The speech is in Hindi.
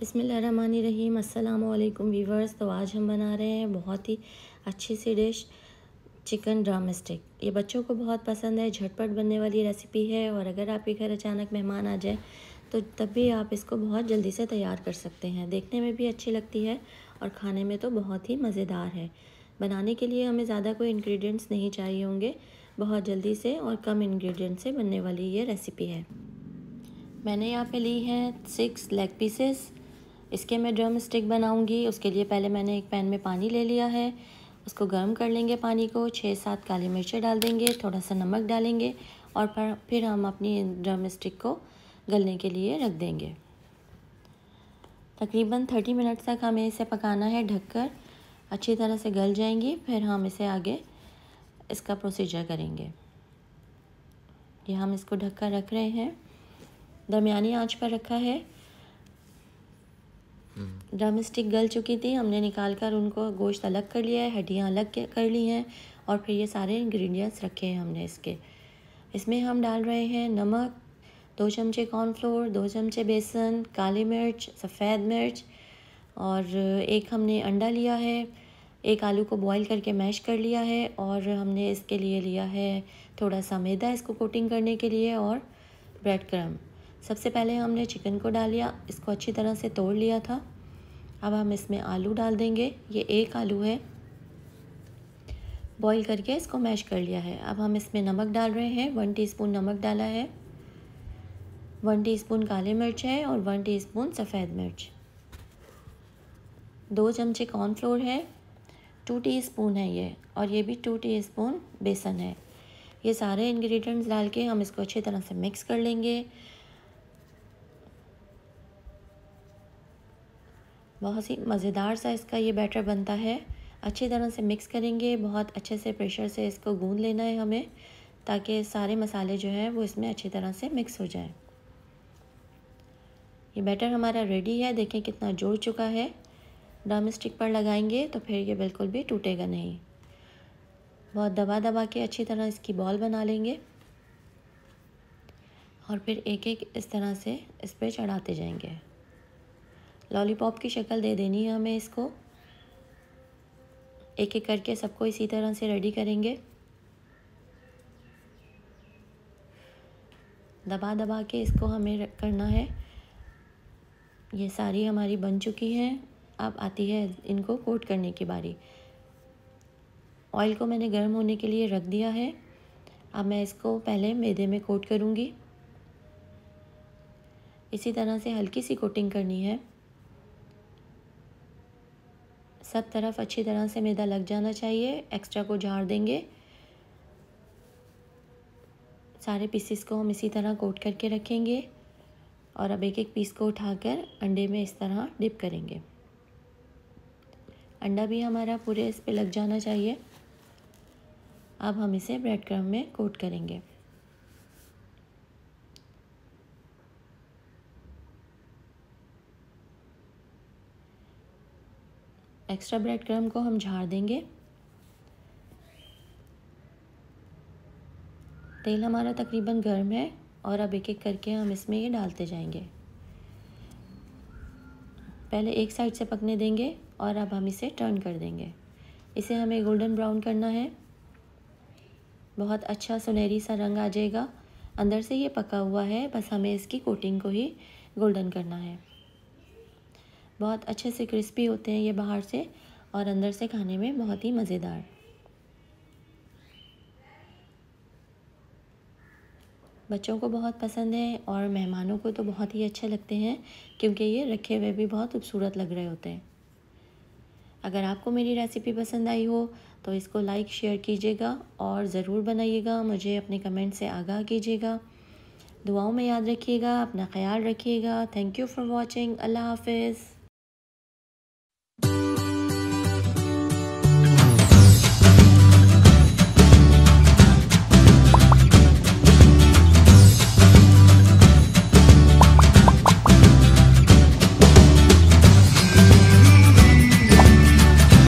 बसमीम अल्लाम वीवर्स तो आज हम बना रहे हैं बहुत ही अच्छी सी डिश चिकन ड्राम स्टिक ये बच्चों को बहुत पसंद है झटपट बनने वाली रेसिपी है और अगर आपके घर अचानक मेहमान आ जाए तो तब भी आप इसको बहुत जल्दी से तैयार कर सकते हैं देखने में भी अच्छी लगती है और खाने में तो बहुत ही मज़ेदार है बनाने के लिए हमें ज़्यादा कोई इन्ग्रीडियंट्स नहीं चाहिए होंगे बहुत जल्दी से और कम इन्ग्रीडियंट से बनने वाली ये रेसिपी है मैंने यहाँ पे ली है सिक्स लेग पीसेस इसके मैं ड्रम स्टिक बनाऊँगी उसके लिए पहले मैंने एक पैन में पानी ले लिया है उसको गर्म कर लेंगे पानी को छः सात काली मिर्चें डाल देंगे थोड़ा सा नमक डालेंगे और फिर हम अपनी ड्रम स्टिक को गलने के लिए रख देंगे तकरीबन थर्टी मिनट तक हमें इसे पकाना है ढककर अच्छी तरह से गल जाएंगी फिर हम इसे आगे इसका प्रोसीजर करेंगे ये हम इसको ढक कर रख रहे हैं दरमिया आंच पर रखा है ड्रम स्टिक गल चुकी थी हमने निकाल कर उनको गोश्त अलग कर लिया है हड्डियाँ अलग कर ली हैं और फिर ये सारे इंग्रेडिएंट्स रखे हैं हमने इसके इसमें हम डाल रहे हैं नमक दो चमचे कॉर्नफ्लोर दो चमचे बेसन काली मिर्च सफ़ेद मिर्च और एक हमने अंडा लिया है एक आलू को बॉईल करके मैश कर लिया है और हमने इसके लिए लिया है थोड़ा सा मैदा इसको कोटिंग करने के लिए और ब्रेड क्रम्ब सबसे पहले हमने चिकन को डाल लिया इसको अच्छी तरह से तोड़ लिया था अब हम इसमें आलू डाल देंगे ये एक आलू है बॉईल करके इसको मैश कर लिया है अब हम इसमें नमक डाल रहे हैं वन टीस्पून नमक डाला है वन टीस्पून काले मिर्च है और वन टीस्पून सफ़ेद मिर्च दो चमचे कॉर्नफ्लोर है टू टीस्पून है ये और ये भी टू टीस्पून बेसन है ये सारे इंग्रेडिएंट्स डाल के हम इसको अच्छी तरह से मिक्स कर लेंगे बहुत ही मज़ेदार सा इसका ये बैटर बनता है अच्छी तरह से मिक्स करेंगे बहुत अच्छे से प्रेशर से इसको गूंद लेना है हमें ताकि सारे मसाले जो हैं वो इसमें अच्छी तरह से मिक्स हो जाए ये बैटर हमारा रेडी है देखें कितना जुड़ चुका है ड्रम स्टिक पर लगाएंगे तो फिर ये बिल्कुल भी टूटेगा नहीं बहुत दबा दबा के अच्छी तरह इसकी बॉल बना लेंगे और फिर एक एक इस तरह से इस पर चढ़ाते जाएंगे लॉलीपॉप की शक्ल दे देनी है हमें इसको एक एक करके सबको इसी तरह से रेडी करेंगे दबा दबा के इसको हमें करना है ये सारी हमारी बन चुकी हैं अब आती है इनको कोट करने की बारी ऑयल को मैंने गर्म होने के लिए रख दिया है अब मैं इसको पहले मैदे में कोट करूँगी इसी तरह से हल्की सी कोटिंग करनी है सब तरफ अच्छी तरह से मैदा लग जाना चाहिए एक्स्ट्रा को झाड़ देंगे सारे पीसेस को हम इसी तरह कोट करके रखेंगे और अब एक एक पीस को उठाकर अंडे में इस तरह डिप करेंगे अंडा भी हमारा पूरे इस पे लग जाना चाहिए अब हम इसे ब्रेड क्रम में कोट करेंगे एक्स्ट्रा ब्रेड क्रम को हम झाड़ देंगे तेल हमारा तकरीबन गर्म है और अब एक एक करके हम इसमें ये डालते जाएंगे पहले एक साइड से पकने देंगे और अब हम इसे टर्न कर देंगे इसे हमें गोल्डन ब्राउन करना है बहुत अच्छा सुनहरी सा रंग आ जाएगा अंदर से ये पका हुआ है बस हमें इसकी कोटिंग को ही गोल्डन करना है बहुत अच्छे से क्रिस्पी होते हैं ये बाहर से और अंदर से खाने में बहुत ही मज़ेदार बच्चों को बहुत पसंद है और मेहमानों को तो बहुत ही अच्छे लगते हैं क्योंकि ये रखे हुए भी बहुत खूबसूरत लग रहे होते हैं अगर आपको मेरी रेसिपी पसंद आई हो तो इसको लाइक शेयर कीजिएगा और ज़रूर बनाइएगा मुझे अपने कमेंट से आगाह कीजिएगा दुआओं में याद रखिएगा अपना ख्याल रखिएगा थैंक यू फॉर वॉचिंग अल्लाह हाफिज़